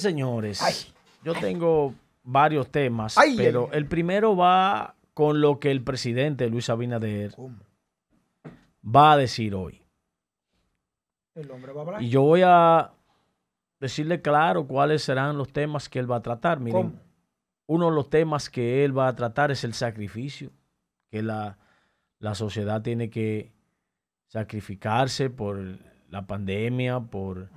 señores, yo tengo varios temas, pero el primero va con lo que el presidente Luis Abinader va a decir hoy. Y yo voy a decirle claro cuáles serán los temas que él va a tratar. Miren, uno de los temas que él va a tratar es el sacrificio, que la, la sociedad tiene que sacrificarse por la pandemia, por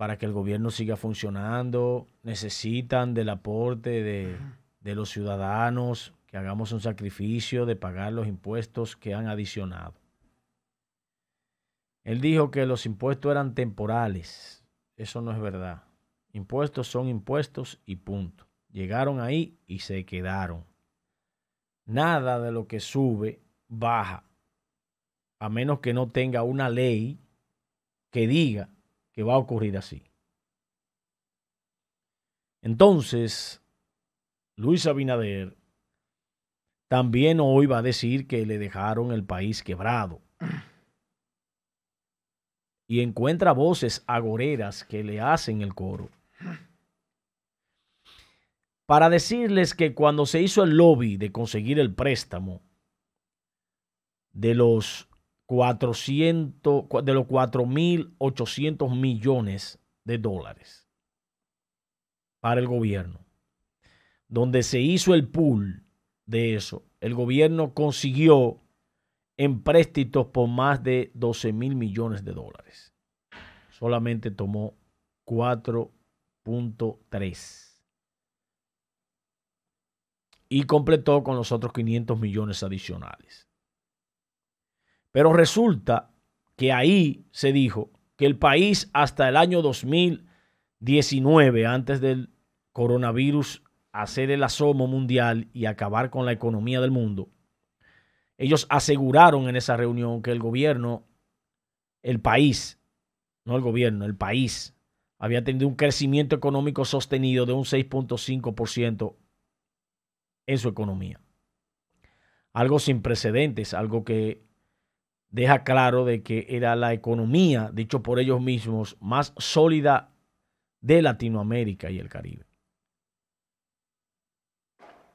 para que el gobierno siga funcionando, necesitan del aporte de, los ciudadanos, que hagamos un sacrificio de pagar los impuestos que han adicionado. Él dijo que los impuestos eran temporales. Eso no es verdad. Impuestos son impuestos y punto. Llegaron ahí y se quedaron. Nada de lo que sube baja, a menos que no tenga una ley que diga que va a ocurrir así. Entonces, Luis Abinader también hoy va a decir que le dejaron el país quebrado. Y encuentra voces agoreras que le hacen el coro. Para decirles que cuando se hizo el lobby de conseguir el préstamo de los 400, de los 4.800 millones de dólares para el gobierno. Donde se hizo el pool de eso, el gobierno consiguió en por más de 12 mil millones de dólares. Solamente tomó 4.3. Y completó con los otros 500 millones adicionales. Pero resulta que ahí se dijo que el país hasta el año 2019, antes del coronavirus hacer el asomo mundial y acabar con la economía del mundo, ellos aseguraron en esa reunión que el gobierno, el país, no el gobierno, el país, había tenido un crecimiento económico sostenido de un 6.5% en su economía. Algo sin precedentes, algo que deja claro de que era la economía, dicho por ellos mismos, más sólida de Latinoamérica y el Caribe.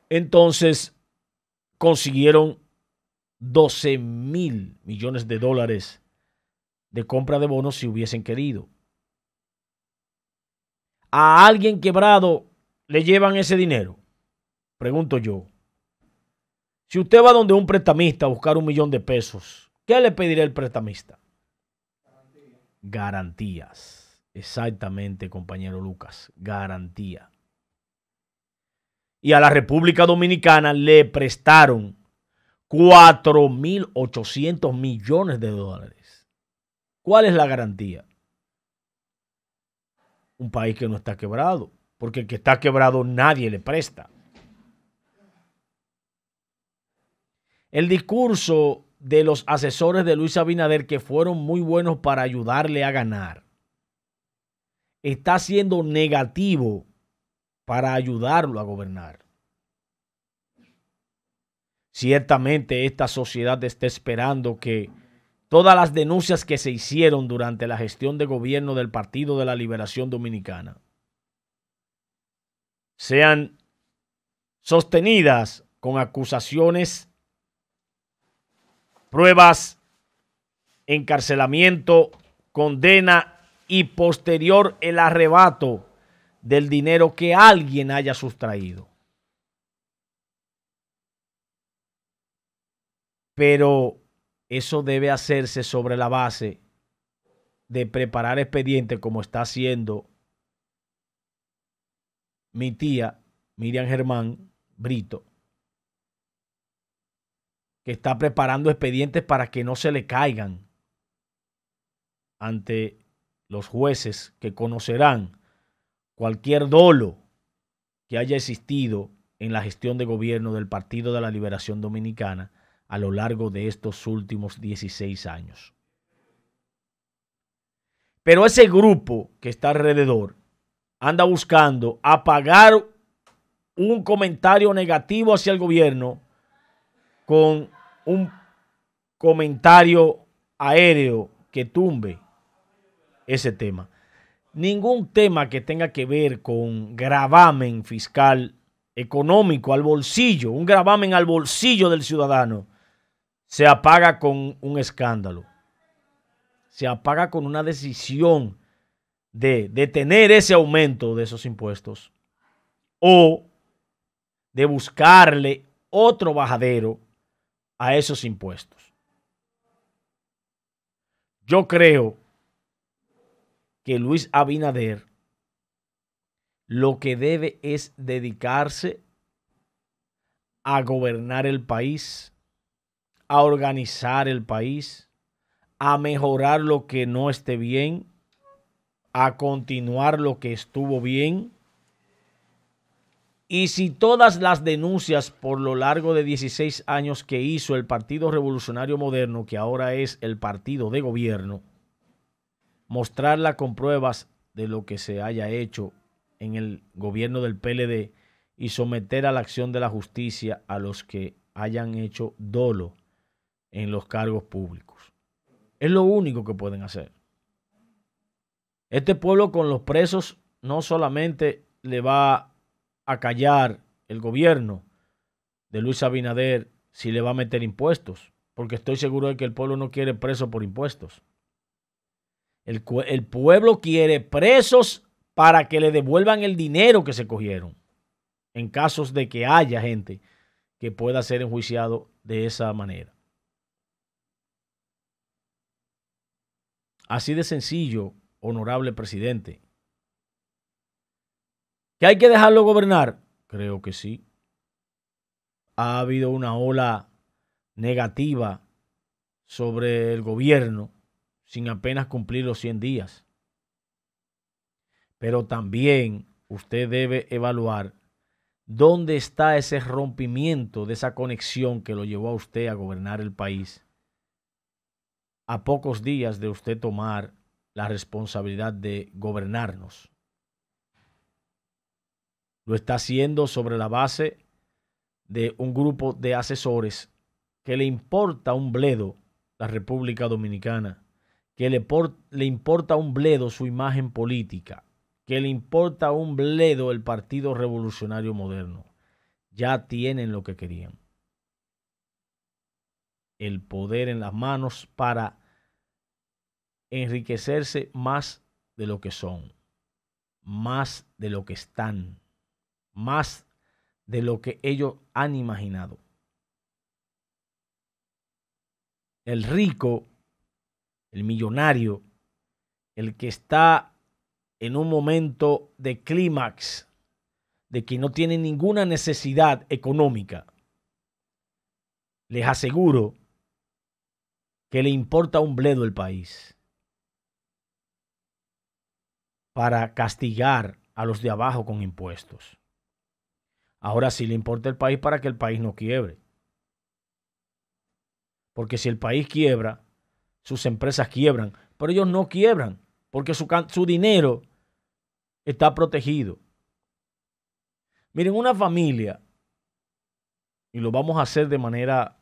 Entonces, consiguieron 12 mil millones de dólares de compra de bonos si hubiesen querido. ¿A alguien quebrado le llevan ese dinero? Pregunto yo. Si usted va donde un prestamista a buscar un millón de pesos ¿Qué le pediré el prestamista? Garantías. Exactamente, compañero Lucas. Garantía. Y a la República Dominicana le prestaron 4.800 millones de dólares. ¿Cuál es la garantía? Un país que no está quebrado, porque el que está quebrado nadie le presta. El discurso de los asesores de Luis Abinader que fueron muy buenos para ayudarle a ganar, está siendo negativo para ayudarlo a gobernar. Ciertamente esta sociedad está esperando que todas las denuncias que se hicieron durante la gestión de gobierno del Partido de la Liberación Dominicana sean sostenidas con acusaciones pruebas, encarcelamiento, condena y posterior el arrebato del dinero que alguien haya sustraído. Pero eso debe hacerse sobre la base de preparar expediente como está haciendo mi tía Miriam Germán Brito que está preparando expedientes para que no se le caigan ante los jueces que conocerán cualquier dolo que haya existido en la gestión de gobierno del Partido de la Liberación Dominicana a lo largo de estos últimos 16 años. Pero ese grupo que está alrededor anda buscando apagar un comentario negativo hacia el gobierno con un comentario aéreo que tumbe ese tema. Ningún tema que tenga que ver con gravamen fiscal económico al bolsillo, un gravamen al bolsillo del ciudadano, se apaga con un escándalo. Se apaga con una decisión de detener ese aumento de esos impuestos o de buscarle otro bajadero a esos impuestos. Yo creo que Luis Abinader lo que debe es dedicarse a gobernar el país, a organizar el país, a mejorar lo que no esté bien, a continuar lo que estuvo bien y si todas las denuncias por lo largo de 16 años que hizo el Partido Revolucionario Moderno, que ahora es el partido de gobierno, mostrarla con pruebas de lo que se haya hecho en el gobierno del PLD y someter a la acción de la justicia a los que hayan hecho dolo en los cargos públicos. Es lo único que pueden hacer. Este pueblo con los presos no solamente le va a a callar el gobierno de Luis Abinader si le va a meter impuestos, porque estoy seguro de que el pueblo no quiere presos por impuestos. El, el pueblo quiere presos para que le devuelvan el dinero que se cogieron, en casos de que haya gente que pueda ser enjuiciado de esa manera. Así de sencillo, honorable presidente, ¿Que hay que dejarlo gobernar? Creo que sí. Ha habido una ola negativa sobre el gobierno sin apenas cumplir los 100 días. Pero también usted debe evaluar dónde está ese rompimiento de esa conexión que lo llevó a usted a gobernar el país a pocos días de usted tomar la responsabilidad de gobernarnos. Lo está haciendo sobre la base de un grupo de asesores que le importa un bledo la República Dominicana, que le, le importa un bledo su imagen política, que le importa un bledo el Partido Revolucionario Moderno. Ya tienen lo que querían. El poder en las manos para enriquecerse más de lo que son, más de lo que están más de lo que ellos han imaginado. El rico, el millonario, el que está en un momento de clímax, de que no tiene ninguna necesidad económica, les aseguro que le importa un bledo el país para castigar a los de abajo con impuestos. Ahora sí le importa el país para que el país no quiebre. Porque si el país quiebra, sus empresas quiebran, pero ellos no quiebran, porque su, dinero está protegido. Miren, una familia, y lo vamos a hacer de manera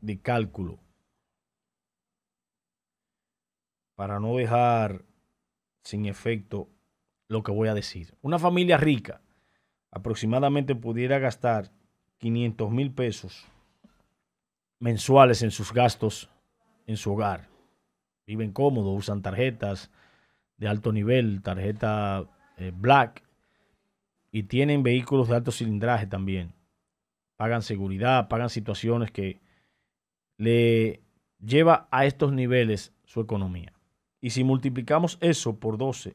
de cálculo, para no dejar sin efecto lo que voy a decir. Una familia rica aproximadamente pudiera gastar 500 mil pesos mensuales en sus gastos en su hogar. Viven cómodos, usan tarjetas de alto nivel, tarjeta eh, black, y tienen vehículos de alto cilindraje también. Pagan seguridad, pagan situaciones que le lleva a estos niveles su economía. Y si multiplicamos eso por 12,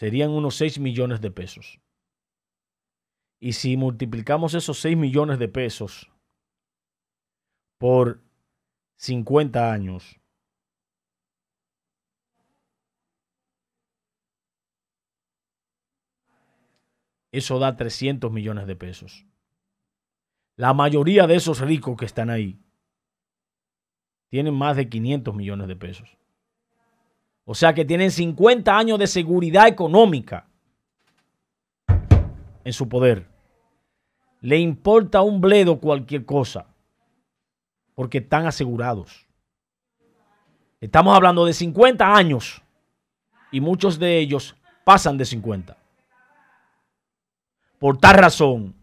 serían unos 6 millones de pesos. Y si multiplicamos esos 6 millones de pesos por 50 años, eso da 300 millones de pesos. La mayoría de esos ricos que están ahí tienen más de 500 millones de pesos. O sea que tienen 50 años de seguridad económica en su poder. Le importa un bledo cualquier cosa, porque están asegurados. Estamos hablando de 50 años y muchos de ellos pasan de 50. Por tal razón,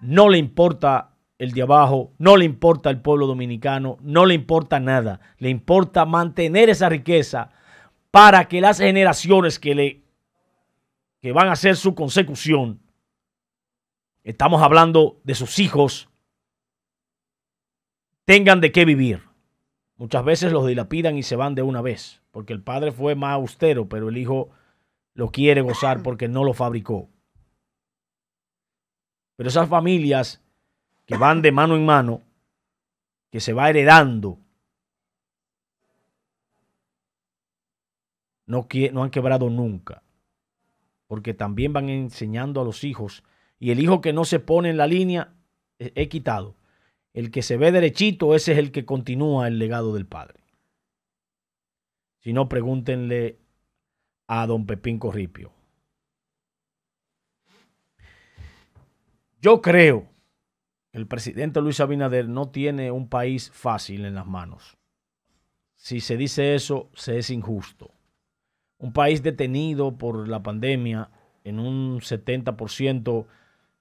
no le importa el de abajo, no le importa al pueblo dominicano, no le importa nada. Le importa mantener esa riqueza para que las generaciones que, le, que van a hacer su consecución, estamos hablando de sus hijos, tengan de qué vivir. Muchas veces los dilapidan y se van de una vez, porque el padre fue más austero, pero el hijo lo quiere gozar porque no lo fabricó. Pero esas familias que van de mano en mano, que se va heredando. No, no han quebrado nunca, porque también van enseñando a los hijos, y el hijo que no se pone en la línea he eh, quitado. El que se ve derechito, ese es el que continúa el legado del padre. Si no, pregúntenle a don Pepín Corripio. Yo creo el presidente Luis Abinader no tiene un país fácil en las manos. Si se dice eso, se es injusto. Un país detenido por la pandemia, en un 70%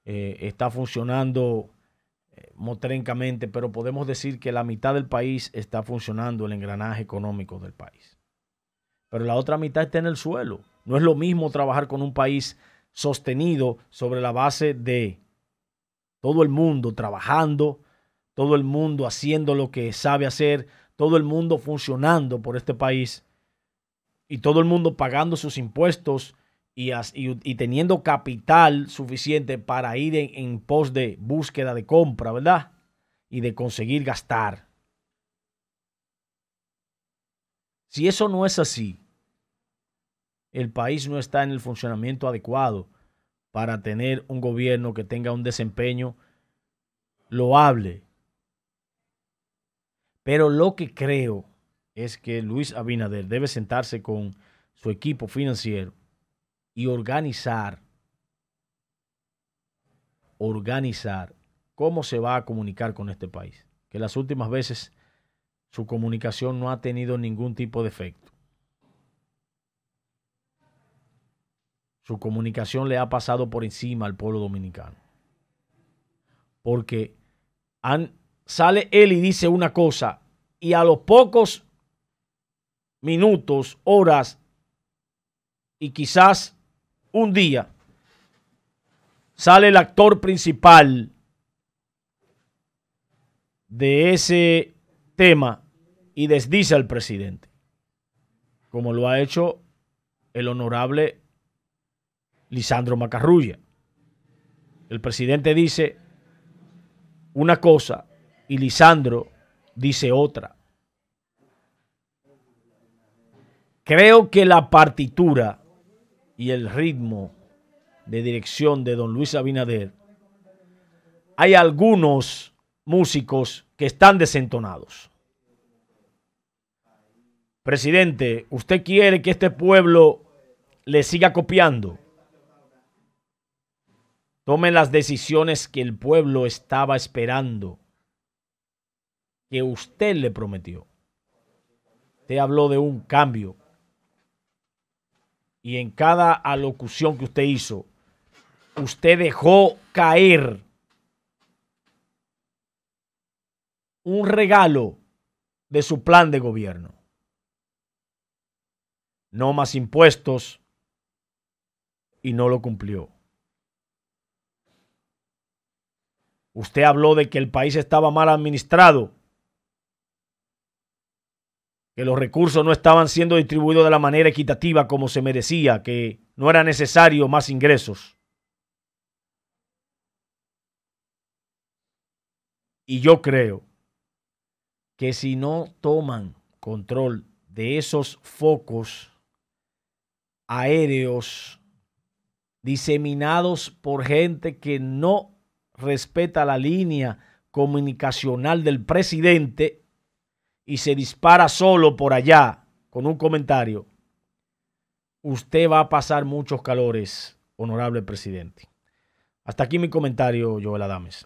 eh, está funcionando eh, motrencamente, pero podemos decir que la mitad del país está funcionando el engranaje económico del país. Pero la otra mitad está en el suelo. No es lo mismo trabajar con un país sostenido sobre la base de todo el mundo trabajando, todo el mundo haciendo lo que sabe hacer, todo el mundo funcionando por este país y todo el mundo pagando sus impuestos y, teniendo capital suficiente para ir en pos de búsqueda de compra, ¿verdad? Y de conseguir gastar. Si eso no es así, el país no está en el funcionamiento adecuado para tener un gobierno que tenga un desempeño loable. Pero lo que creo es que Luis Abinader debe sentarse con su equipo financiero y organizar, organizar cómo se va a comunicar con este país. Que las últimas veces su comunicación no ha tenido ningún tipo de efecto. su comunicación le ha pasado por encima al pueblo dominicano. Porque han, sale él y dice una cosa y a los pocos minutos, horas y quizás un día sale el actor principal de ese tema y desdice al presidente, como lo ha hecho el honorable Lisandro Macarrulla. El presidente dice una cosa y Lisandro dice otra. Creo que la partitura y el ritmo de dirección de don Luis Abinader, hay algunos músicos que están desentonados. Presidente, ¿usted quiere que este pueblo le siga copiando? Tome las decisiones que el pueblo estaba esperando, que usted le prometió. Usted habló de un cambio. Y en cada alocución que usted hizo, usted dejó caer un regalo de su plan de gobierno. No más impuestos y no lo cumplió. Usted habló de que el país estaba mal administrado, que los recursos no estaban siendo distribuidos de la manera equitativa como se merecía, que no era necesario más ingresos. Y yo creo que si no toman control de esos focos aéreos diseminados por gente que no respeta la línea comunicacional del presidente y se dispara solo por allá con un comentario, usted va a pasar muchos calores, honorable presidente. Hasta aquí mi comentario, Joel Adames.